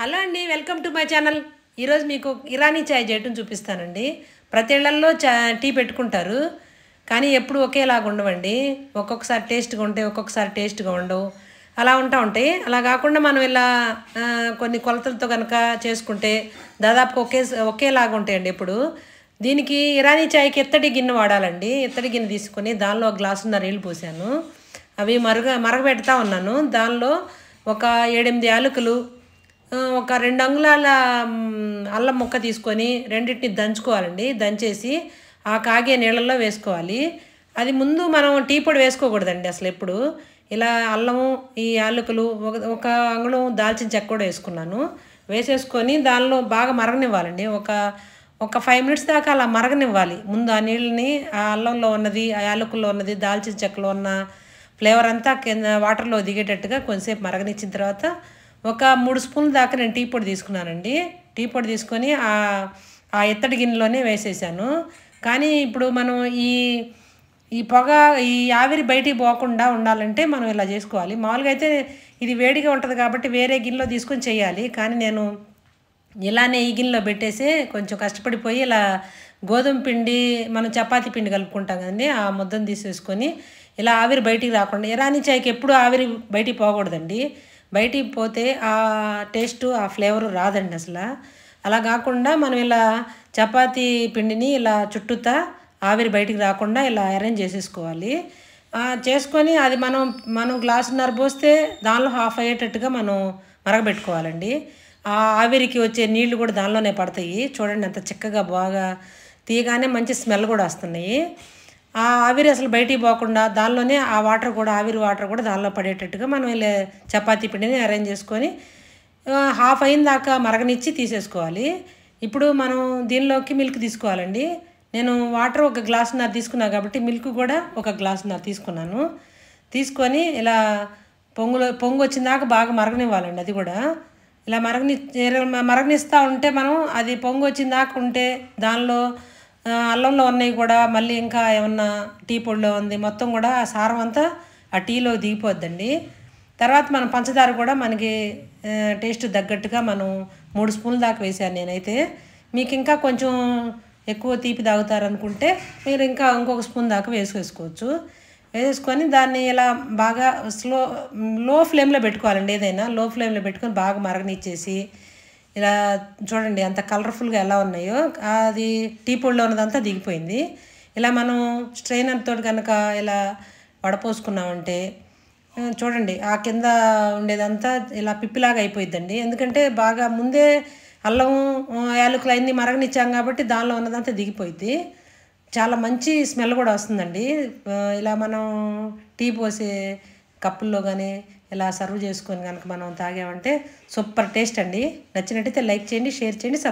hello అండి welcome to my channel ఈరోజు మీకు ఇరానీ ఛాయ్ చేయటం చూపిస్తానండి ప్రతి ఇళ్లలో చా టీ పెట్టుకుంటారు కానీ ఎప్పుడు ఒకేలాగా ఉండవండి ఒక్కొక్కసారి టేస్ట్గా ఉంటాయి ఒక్కొక్కసారి టేస్ట్గా ఉండవు అలా ఉంటా ఉంటాయి అలా కాకుండా మనం ఇలా కొన్ని కొలతలతో కనుక చేసుకుంటే దాదాపు ఒకే ఒకేలాగా ఉంటాయండి ఎప్పుడు దీనికి ఇరానీ ఛాయ్కి ఎత్తడి గిన్నె వాడాలండి ఎత్తడి గిన్నె తీసుకొని దానిలో ఒక గ్లాసున్నర నీళ్ళు పోసాను అవి మరుగ మరగబెడతా ఉన్నాను దానిలో ఒక ఏడెనిమిది యాలకులు ఒక రెండు అంగుళాల అల్లం ముక్క తీసుకొని రెండింటిని దంచుకోవాలండి దంచేసి ఆ కాగే నీళ్ళల్లో వేసుకోవాలి అది ముందు మనం టీ పొడి వేసుకోకూడదండి అసలు ఎప్పుడు ఇలా అల్లము ఈ యాలకులు ఒక ఒక అంగుళం దాల్చిన చెక్క కూడా వేసుకున్నాను వేసేసుకొని దానిలో బాగా మరగనివ్వాలండి ఒక ఒక ఫైవ్ మినిట్స్ దాకా అలా మరగనివ్వాలి ముందు ఆ నీళ్ళని ఆ అల్లంలో ఉన్నది ఆ యాలకుల్లో ఉన్నది దాల్చిన చెక్కలో ఉన్న ఫ్లేవర్ అంతా కింద వాటర్లో దిగేటట్టుగా కొంచెంసేపు మరగనిచ్చిన తర్వాత ఒక మూడు స్పూన్ల దాకా నేను టీ పొడి తీసుకున్నానండి టీ పొడి తీసుకొని ఆ ఇత్తడి గిన్నెలోనే వేసేసాను కానీ ఇప్పుడు మనం ఈ ఈ పొగ ఈ ఆవిరి బయటికి పోకుండా ఉండాలంటే మనం ఇలా చేసుకోవాలి మామూలుగా అయితే ఇది వేడిగా ఉంటుంది కాబట్టి వేరే గిన్నెలో తీసుకొని చేయాలి కానీ నేను ఇలానే ఈ గిన్నెలో పెట్టేసి కొంచెం కష్టపడిపోయి ఇలా గోధుమ పిండి మనం చపాతి పిండి కలుపుకుంటాం కదండి ఆ ముద్దను తీసేసుకొని ఇలా ఆవిరి బయటికి రాకుండా ఇరానీ చాయ్కి ఎప్పుడు ఆవిరి బయటికి పోకూడదండి బయటికి పోతే ఆ టేస్ట్ ఆ ఫ్లేవర్ రాదండి అసలు అలా కాకుండా మనం ఇలా చపాతీ పిండిని ఇలా చుట్టూతా ఆవిరి బయటికి రాకుండా ఇలా అరేంజ్ చేసేసుకోవాలి చేసుకొని అది మనం మనం గ్లాసున్నర పోస్తే దానిలో హాఫ్ అయ్యేటట్టుగా మనం మరగబెట్టుకోవాలండి ఆ ఆవిరికి వచ్చే నీళ్లు కూడా దానిలోనే పడతాయి చూడండి అంత చిక్కగా బాగా తీయగానే మంచి స్మెల్ కూడా వస్తున్నాయి ఆ ఆవిరి అసలు బయటికి పోకుండా దానిలోనే ఆ వాటర్ కూడా ఆవిరి వాటర్ కూడా దానిలో పడేటట్టుగా మనం ఇలా చపాతీ పిండిని అరేంజ్ చేసుకొని హాఫ్ అయిన దాకా మరగనిచ్చి తీసేసుకోవాలి ఇప్పుడు మనం దీనిలోకి మిల్క్ తీసుకోవాలండి నేను వాటర్ ఒక గ్లాసున్నర తీసుకున్నా కాబట్టి మిల్క్ కూడా ఒక గ్లాసున్నర తీసుకున్నాను తీసుకొని ఇలా పొంగులో పొంగు దాకా బాగా మరగనివ్వాలండి అది కూడా ఇలా మరగని మరగనిస్తూ ఉంటే మనం అది పొంగు దాకా ఉంటే దానిలో అల్లంలో ఉన్నాయి కూడా మళ్ళీ ఇంకా ఏమన్నా టీ పొడిలో ఉంది మొత్తం కూడా ఆ సారం అంతా ఆ టీలో దిగిపోద్దండి తర్వాత మనం పంచదార కూడా మనకి టేస్ట్ తగ్గట్టుగా మనం మూడు స్పూన్ల దాకా వేసాను నేనైతే మీకు ఇంకా కొంచెం ఎక్కువ తీపి తాగుతారనుకుంటే మీరు ఇంకా ఇంకొక స్పూన్ దాకా వేసేసుకోవచ్చు వేసుకొని దాన్ని ఇలా బాగా స్లో లో ఫ్లేమ్లో పెట్టుకోవాలండి ఏదైనా లో ఫ్లేమ్లో పెట్టుకొని బాగా మరగనిచ్చేసి ఇలా చూడండి అంత కలర్ఫుల్గా ఎలా ఉన్నాయో అది టీ పొడిలో ఉన్నదంతా దిగిపోయింది ఇలా మనం స్ట్రైనర్తో కనుక ఇలా వడపోసుకున్నామంటే చూడండి ఆ కింద ఉండేదంతా ఇలా పిప్పిలాగా అయిపోయిందండి ఎందుకంటే బాగా ముందే అల్లం యాలకులు అయింది మరగనిచ్చాం కాబట్టి దానిలో ఉన్నదంతా దిగిపోయింది చాలా మంచి స్మెల్ కూడా వస్తుందండి ఇలా మనం టీ పోసే కప్పుల్లో కానీ ఇలా సర్వ్ చేసుకొని కనుక మనం తాగామంటే సూపర్ టేస్ట్ అండి నచ్చినట్టయితే లైక్ చేయండి షేర్ చేయండి